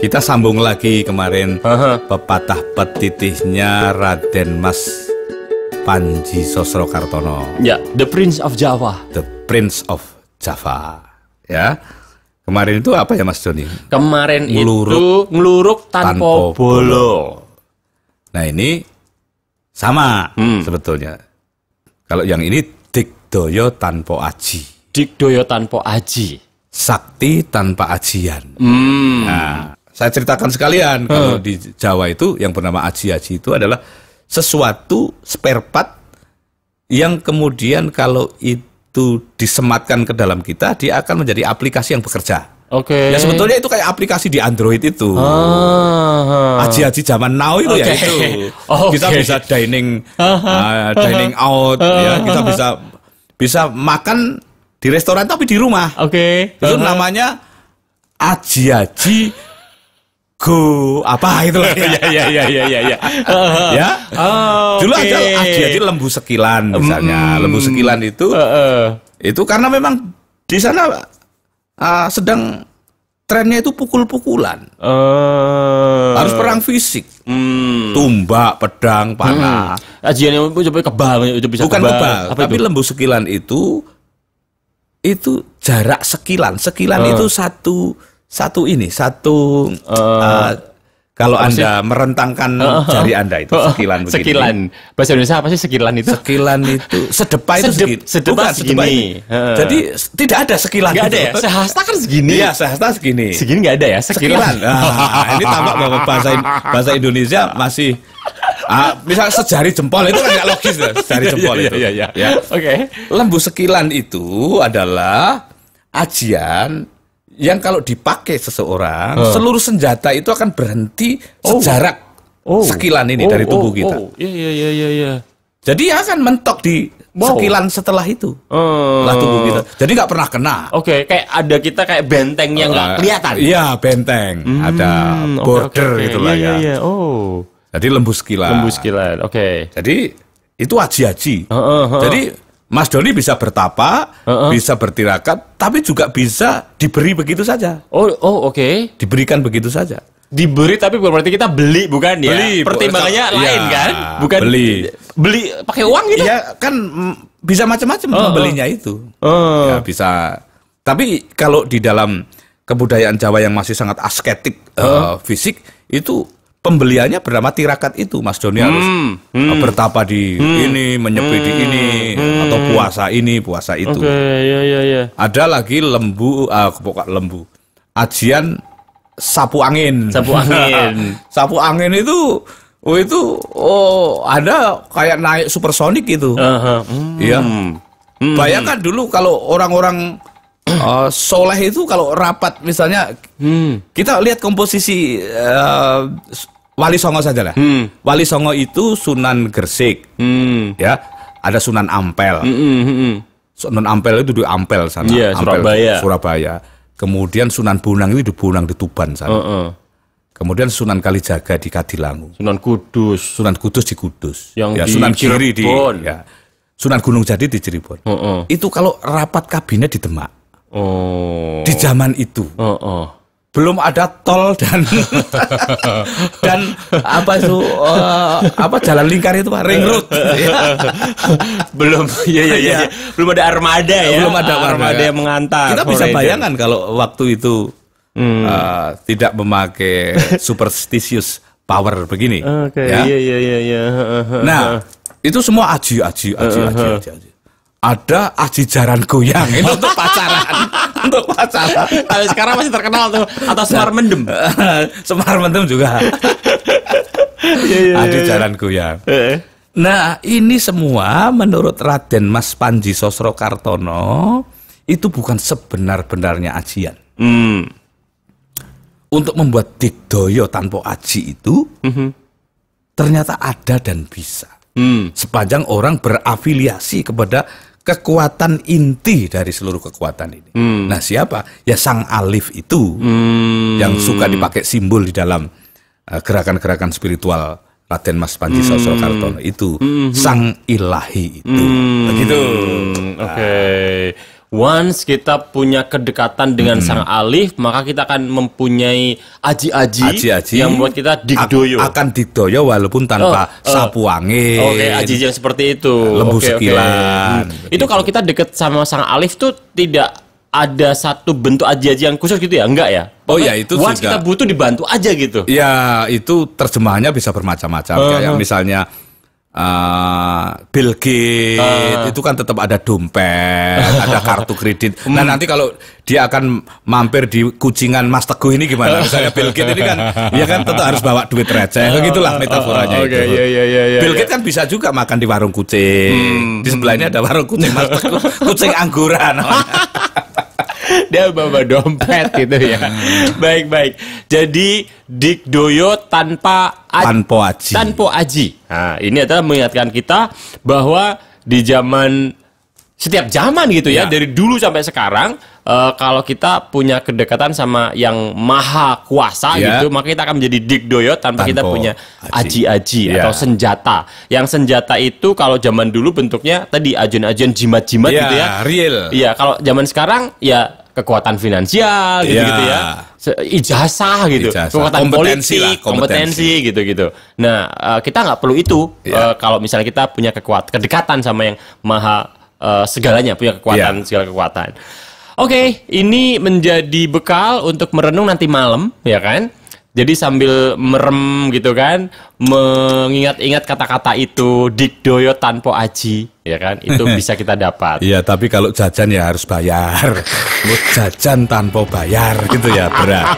Kita sambung lagi kemarin pepatah petitihnya Raden Mas Panji Sosro Kartono. Ya, The Prince of Java. The Prince of Java. Ya. Kemarin itu apa ya Mas Joni? Kemarin ngeluruk, itu ngeluruk tanpa, tanpa bolo. bolo. Nah, ini sama hmm. sebetulnya. Kalau yang ini dikdoyo tanpa aji. Dikdoyo tanpa aji. Sakti tanpa ajian. Hmm. Nah, saya ceritakan sekalian hmm. kalau di Jawa itu yang bernama aji-aji itu adalah sesuatu spare part yang kemudian kalau itu disematkan ke dalam kita dia akan menjadi aplikasi yang bekerja. Oke. Okay. Ya sebetulnya itu kayak aplikasi di Android itu. Ah. Aji-aji zaman now itu okay. ya itu. okay. Kita bisa dining uh, dining out ya, kita bisa bisa makan di restoran tapi di rumah. Oke. Okay. Itu namanya aji-aji go apa itu lah ya ya ya ya ya ya ya oh, dulu okay. ada aji aji lembu sekilan misalnya mm, lembu sekilan itu uh, uh. itu karena memang di sana uh, sedang trennya itu pukul-pukulan uh, harus perang fisik mm. tumbak pedang hmm. panah hmm. yang itu coba kebal bisa bukan kebal, tapi itu? lembu sekilan itu itu jarak sekilan sekilan uh. itu satu satu ini satu uh, uh, kalau anda sih? merentangkan uh, jari anda itu sekilan begini. Sekilan. Bahasa Indonesia apa sih sekilan itu? Sekilan itu sedepa itu Sedep, segini. Sedepa Bukan, segini. Sedepa uh. Jadi tidak ada sekilan. Gak itu. ada ya. Sehasta kan segini. ya sehasta segini. Segini nggak ada ya, sekilan. sekilan. Nah, ini tampak bahwa bahasa bahasa Indonesia masih Ah, misal sejari jempol itu kan nggak logis ya, sejari iya, jempol iya, itu. ya, ya, ya. ya. Oke. okay. Lembu sekilan itu adalah ajian yang kalau dipakai seseorang, uh. seluruh senjata itu akan berhenti oh. sejarak oh. sekilan ini oh, dari tubuh oh, kita. Oh, iya iya iya iya. Ya. Jadi akan mentok di wow. sekilan setelah itu, uh. Oh. setelah tubuh kita. Jadi nggak pernah kena. Oke, kayak ada kita kayak benteng yang nggak uh, kelihatan. Iya benteng, hmm, ada border okay, okay. gitulah iya, ya. Yeah, yeah. Oh. Jadi lembu sekilan. Lembu sekilan, oke. Jadi itu aji-aji. Uh, uh, uh. Jadi Mas Doni bisa bertapa, uh -uh. bisa bertirakat, tapi juga bisa diberi begitu saja. Oh, oh oke. Okay. Diberikan begitu saja. Diberi tapi bukan berarti kita beli bukan ya? Beli. Pertimbangannya ya, lain kan? Bukan beli. Beli pakai uang gitu. Ya kan mm, bisa macam-macam uh -uh. belinya itu. Uh. Ya, bisa. Tapi kalau di dalam kebudayaan Jawa yang masih sangat asketik uh. Uh, fisik itu pembeliannya bernama tirakat itu Mas Joni hmm, harus hmm, eh, bertapa di hmm, ini menyepi hmm, di ini hmm, atau puasa ini puasa itu okay, iya, iya, yeah, yeah, yeah. ada lagi lembu uh, lembu ajian sapu angin sapu angin sapu angin itu oh itu oh ada kayak naik supersonik itu uh -huh. hmm. ya hmm. bayangkan dulu kalau orang-orang uh, soleh itu kalau rapat misalnya hmm. kita lihat komposisi uh, Wali Songo saja lah. Hmm. Wali Songo itu Sunan Gersik, hmm. ya ada Sunan Ampel. Hmm, hmm, hmm. hmm. Sunan Ampel itu di Ampel sana, yeah, Ampel, Surabaya. Surabaya. Kemudian Sunan Bonang itu di Bonang di Tuban sana. Uh -uh. Kemudian Sunan Kalijaga di Kadilangu. Sunan Kudus. Sunan Kudus di Kudus. Yang ya, di Sunan Kiri di. Ya. Sunan Gunung Jati di Cirebon. Uh -uh. Itu kalau rapat kabinet di Demak. Oh. Di zaman itu. Oh, oh. Belum ada tol dan dan apa itu uh, apa jalan lingkar itu Pak, ring road. belum ya, ya, ya, belum ada armada ya. Belum ada armada, armada yang mengantar. Kita bisa bayangkan kalau waktu itu hmm. uh, tidak memakai superstitious power begini. Oke. Okay, ya. Iya iya iya, iya. Nah, itu semua aji aji aji aji aji. aji ada aji jaran goyang itu untuk pacaran untuk pacaran tapi sekarang masih terkenal tuh atau semar nah. mendem semar mendem juga iya, iya, Aji iya. jaran goyang eh. nah ini semua menurut Raden Mas Panji Sosro Kartono itu bukan sebenar-benarnya ajian hmm. untuk membuat dikdoyo tanpa aji itu mhm. ternyata ada dan bisa hmm. sepanjang orang berafiliasi kepada kekuatan inti dari seluruh kekuatan ini. Hmm. Nah, siapa? Ya sang alif itu hmm. yang suka dipakai simbol di dalam eh, gerakan-gerakan uh, spiritual Raden Mas Panji hmm. Sosro Kartono itu hmm. sang ilahi itu. Hmm. Begitu. Hmm. Oke. Okay. Nah once kita punya kedekatan dengan hmm. sang alif maka kita akan mempunyai aji-aji yang buat kita digdoyo akan digdoyo walaupun tanpa oh, uh, sapu angin. oke okay, aji yang seperti itu lembu okay, okay. Hmm. itu kalau kita dekat sama sang alif tuh tidak ada satu bentuk aji-aji yang khusus gitu ya enggak ya Oh iya itu once juga. kita butuh dibantu aja gitu ya itu terjemahannya bisa bermacam-macam uh -huh. kayak misalnya uh, Bill Gates uh. itu kan tetap ada dompet, ada kartu kredit. Nah nanti kalau dia akan mampir di kucingan Mas Teguh ini gimana? Misalnya Bill Gates ini kan, ya kan tetap harus bawa duit receh, ah, begitulah metaforanya uh, okay, itu. Yeah, yeah, yeah, yeah, Bill iya. Gates yeah. kan bisa juga makan di warung kucing. Hmm, di sebelahnya ada warung kucing Mas Teguh, kucing angguran. dia bawa dompet gitu ya. baik baik. Jadi Dik Doyo tanpa aji, tanpa aji. Tanpa aji. Nah, ini adalah mengingatkan kita bahwa di zaman setiap zaman gitu ya, ya. dari dulu sampai sekarang uh, kalau kita punya kedekatan sama yang maha kuasa ya. gitu maka kita akan menjadi dik doyo tanpa, tanpa kita punya aji-aji ya. atau senjata yang senjata itu kalau zaman dulu bentuknya tadi ajun-ajun jimat-jimat ya, gitu ya real iya kalau zaman sekarang ya kekuatan finansial gitu-gitu iya. ya, ijazah gitu, ijasa. kekuatan kompetensi politik, lah, kompetensi gitu-gitu. Nah uh, kita nggak perlu itu yeah. Iya. uh, kalau misalnya kita punya kekuatan kedekatan sama yang maha uh, segalanya punya kekuatan yeah. segala kekuatan. Oke, okay, ini menjadi bekal untuk merenung nanti malam, ya kan? Jadi sambil merem gitu kan, mengingat-ingat kata-kata itu dikdoyo tanpa aji, ya kan? Itu bisa kita dapat. Iya, tapi kalau jajan ya harus bayar. Lu jajan tanpa bayar gitu ya berat.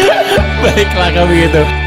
Baiklah kami gitu.